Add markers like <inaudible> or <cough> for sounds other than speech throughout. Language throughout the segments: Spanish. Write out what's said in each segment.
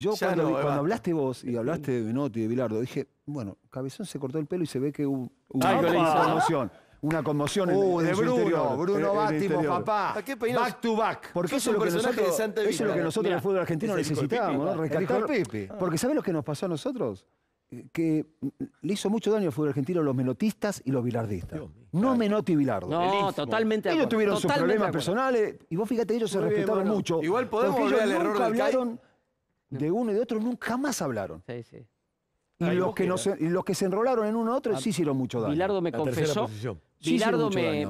Yo cuando, eh, hablaste vos y eh, hablaste eh. de Menotti y de Bilardo, dije, bueno, Cabezón se cortó el pelo y se ve que hubo, una conmoción. Una conmoción en, uh, de Bruno, interior, Bruno Bátimo, papá. back to back. Porque eso es lo que nosotros, eso es lo que nosotros en el fútbol argentino necesitábamos, ¿no? Rescatar, Pepe. Porque ¿sabés lo que nos pasó a nosotros? que le hizo mucho daño al fútbol argentino los menotistas y los bilardistas. no Menotti y Bilardo. No, totalmente. Ellos tuvieron sus problemas personales y vos fíjate, ellos se respetaban mucho. Igual podemos error hablaron, de uno y de otro nunca más hablaron. Sí, sí. Y, los que se, enrolaron en uno a otro sí ah, sí hicieron mucho daño. Bilardo me confesó.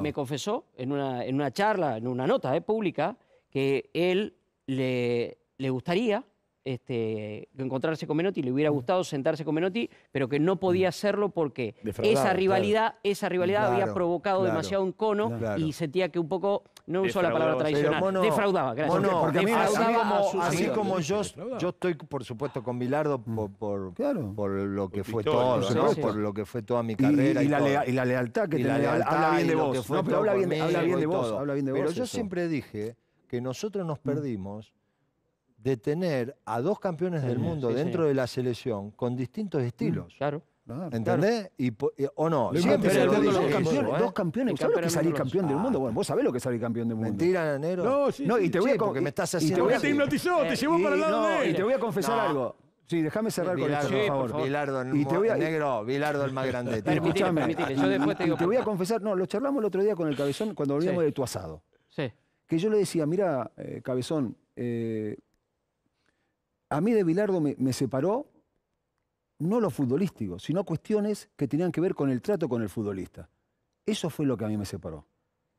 me, confesó en una, en una charla, en una nota eh, pública, que él le, gustaría este, encontrarse con Menotti, le hubiera mm. gustado sentarse con Menotti, pero que no podía mm. hacerlo porque esa rivalidad, esa rivalidad había provocado demasiado un cono y sentía que un poco no uso la palabra traición defraudaba, gracias. porque así como, yo, yo estoy, por supuesto, con Bilardo por, por, lo que fue todo, por lo que fue toda mi carrera. Y, la, la, lealtad que la habla bien de vos. pero habla bien, de vos. Habla bien de pero yo siempre dije que nosotros nos mm. perdimos de tener a dos campeones del mundo dentro de la selección con distintos mm, estilos. Claro. ¿Entendés? Eh, ¿O no? Siempre ¿eh? dos, campeones, dos ¿Sabes lo que salí campeón del mundo? Bueno, vos sabés lo que es salir campeón del mundo. Mentira, Nero. No, sí. No, y te voy porque me estás haciendo. Te, hipnotizó, te llevó eh, y, para el lado no, de Y te voy a confesar algo. Sí, déjame cerrar con esto, por favor. y negro, Bilardo el más <laughs> grande. Escúchame. Yo después te digo. Te voy a confesar, no, lo charlamos el otro día con el cabezón cuando volvíamos de tu asado. Sí. Que yo le decía, mira, cabezón, a mí de Bilardo me separó no lo futbolístico, sino cuestiones que tenían que ver con el trato con el futbolista. Eso fue lo que a mí me separó.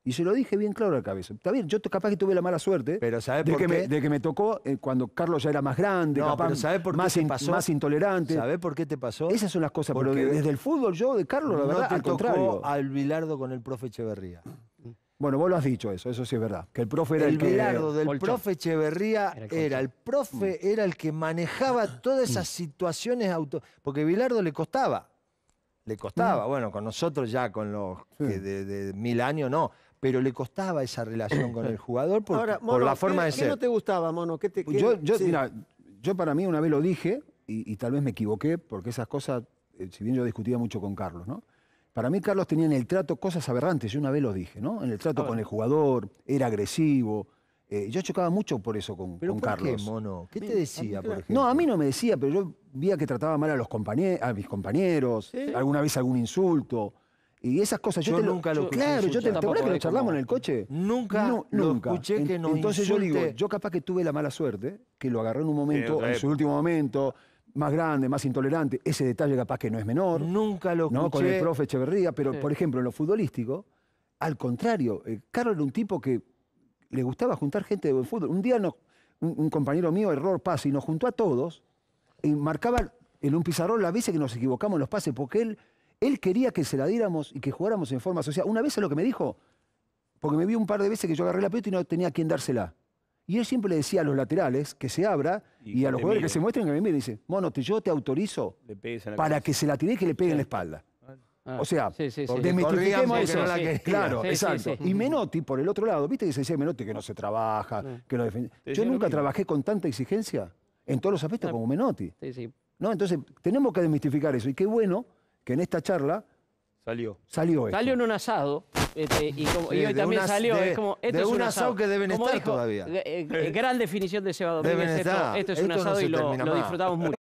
Y se lo dije bien claro a la cabeza. Está bien, yo capaz que tuve la mala suerte de, que Me, tocó eh, cuando Carlos ya era más grande, más, más intolerante. ¿Sabés por qué te pasó? Esas son las cosas, porque, desde el fútbol yo de Carlos, la verdad, te tocó al Bilardo con el profe Echeverría. Bueno, vos lo has dicho eso, eso sí es verdad. Que el profe era el, el que... del profe Echeverría era el, profe, mm. era el que manejaba mm. todas mm. esas situaciones auto... Porque Bilardo le costaba, le costaba. Bueno, con nosotros ya, con los de, mil años, no. Pero le costaba esa relación con el <coughs> jugador por, por la forma de ser. ¿Qué no te gustaba, Mono? ¿Qué te, qué, yo, para mí una vez lo dije, y, tal vez me equivoqué, porque esas cosas, eh, si bien yo discutía mucho con Carlos, ¿no? Para mí, Carlos tenía en el trato cosas aberrantes, yo una vez lo dije, ¿no? En el trato ah. con el jugador, era agresivo. Eh, yo chocaba mucho por eso con, Carlos. Qué, mono? ¿Qué te decía, por ejemplo? No, a mí no me decía, pero yo veía que trataba mal a, los compañeros, a mis compañeros, alguna vez algún insulto. Y esas cosas yo, nunca lo, escuché. Claro, yo te, acuerdas que lo charlamos eh, en el coche? Nunca, nunca. Lo escuché Entonces yo digo, yo capaz que tuve la mala suerte, que lo agarré en un momento, en su último momento, más grande, más intolerante. Ese detalle capaz que no es menor. Nunca lo ¿no? Con el profe Echeverría, pero por ejemplo, en lo futbolístico, al contrario, eh, Carlos era un tipo que le gustaba juntar gente de buen fútbol. Un día un, compañero mío, error pase, y nos juntó a todos y marcaba en un pizarrón las veces que nos equivocamos en los pases, porque él, él quería que se la diéramos y que jugáramos en forma social. Una vez es lo que me dijo, porque me vi un par de veces que yo agarré la pelota y no tenía a quién dársela. Y él siempre le decía a los laterales que se abra y, a los jugadores que se muestren que me Dice, mono, te, yo te autorizo para que se la tiré que le peguen la espalda. Ah, o sea, sí, eso. claro, exacto. Y Menotti, por el otro lado, viste que se decía Menotti que no se trabaja, que no defiende. Yo nunca trabajé con tanta exigencia en todos los aspectos ah, como Menotti. ¿No? Entonces, tenemos que demistificar eso. Y qué bueno que en esta charla Salió. Salió Salió en un asado. Este, y, como, y, hoy también salió. es como, esto de es un, asado, que deben estar todavía. Eh, eh, gran definición de Cebado Deben estar. Esto, es un asado y lo, lo disfrutamos mucho.